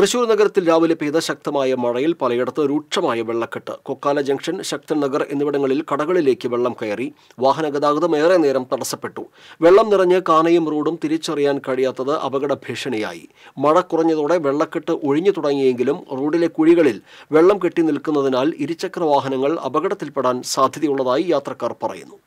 തൃശൂർ നഗരത്തിൽ രാവിലെ പെയ്ത ശക്തമായ മഴയിൽ പലയിടത്ത് രൂക്ഷമായ വെള്ളക്കെട്ട് കൊക്കാല ജംഗ്ഷൻ ശക്തൻ നഗർ എന്നിവിടങ്ങളിൽ കടകളിലേക്ക് വെള്ളം കയറി വാഹന ഗതാഗതം ഏറെ നേരം തടസ്സപ്പെട്ടു വെള്ളം നിറഞ്ഞ് കാനയും റോഡും തിരിച്ചറിയാൻ കഴിയാത്തത് അപകട ഭീഷണിയായി മഴ കുറഞ്ഞതോടെ വെള്ളക്കെട്ട് ഒഴിഞ്ഞു തുടങ്ങിയെങ്കിലും റോഡിലെ കുഴികളിൽ വെള്ളം കെട്ടി നിൽക്കുന്നതിനാൽ ഇരുചക്ര വാഹനങ്ങൾ അപകടത്തിൽപ്പെടാൻ സാധ്യതയുള്ളതായി യാത്രക്കാർ പറയുന്നു